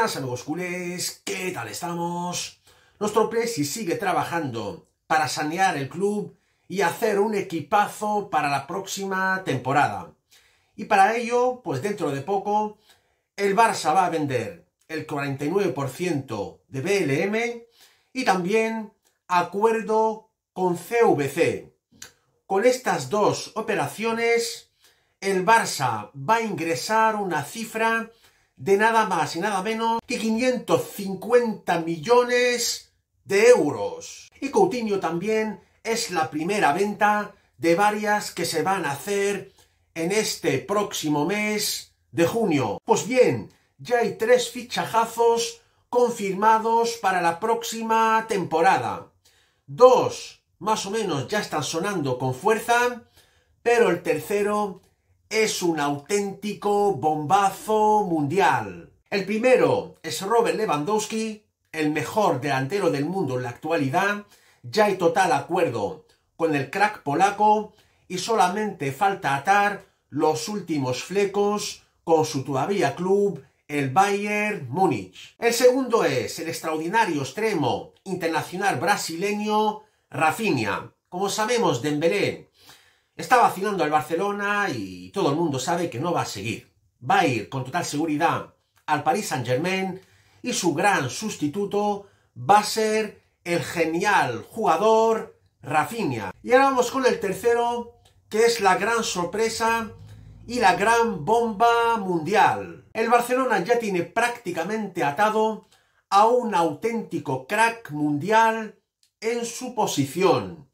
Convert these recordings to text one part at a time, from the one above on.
buenas culés, ¿qué tal estamos? Nuestro y sigue trabajando para sanear el club y hacer un equipazo para la próxima temporada. Y para ello, pues dentro de poco, el Barça va a vender el 49% de BLM y también acuerdo con CVC. Con estas dos operaciones, el Barça va a ingresar una cifra de nada más y nada menos que 550 millones de euros. Y Coutinho también es la primera venta de varias que se van a hacer en este próximo mes de junio. Pues bien, ya hay tres fichajazos confirmados para la próxima temporada. Dos, más o menos, ya están sonando con fuerza, pero el tercero es un auténtico bombazo mundial. El primero es Robert Lewandowski, el mejor delantero del mundo en la actualidad. Ya hay total acuerdo con el crack polaco y solamente falta atar los últimos flecos con su todavía club, el Bayern Múnich. El segundo es el extraordinario extremo internacional brasileño Rafinha. Como sabemos, de Dembélé Está vacilando al Barcelona y todo el mundo sabe que no va a seguir. Va a ir con total seguridad al Paris Saint-Germain y su gran sustituto va a ser el genial jugador Rafinha. Y ahora vamos con el tercero, que es la gran sorpresa y la gran bomba mundial. El Barcelona ya tiene prácticamente atado a un auténtico crack mundial en su posición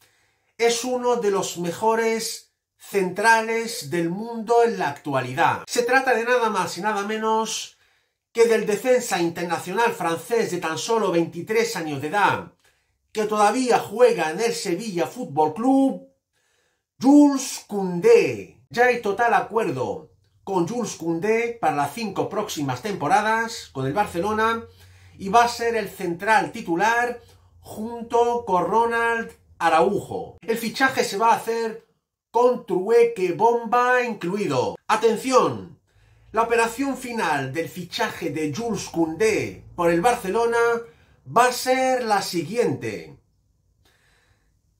es uno de los mejores centrales del mundo en la actualidad. Se trata de nada más y nada menos que del defensa internacional francés de tan solo 23 años de edad, que todavía juega en el Sevilla Fútbol Club, Jules Koundé. Ya hay total acuerdo con Jules Koundé para las cinco próximas temporadas con el Barcelona y va a ser el central titular junto con Ronald Araujo. El fichaje se va a hacer con trueque bomba incluido. Atención, la operación final del fichaje de Jules Koundé por el Barcelona va a ser la siguiente.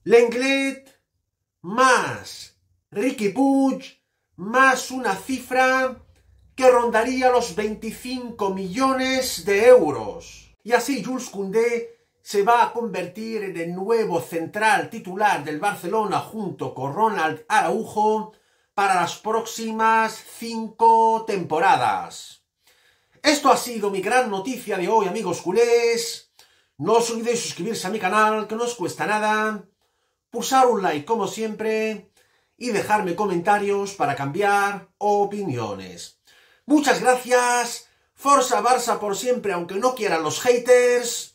Lenglet más Ricky Puig más una cifra que rondaría los 25 millones de euros. Y así Jules Koundé se va a convertir en el nuevo central titular del Barcelona junto con Ronald Araujo para las próximas cinco temporadas. Esto ha sido mi gran noticia de hoy, amigos culés. No os olvidéis suscribirse a mi canal, que no os cuesta nada. Pulsar un like, como siempre. Y dejarme comentarios para cambiar opiniones. Muchas gracias. Forza Barça por siempre, aunque no quieran los haters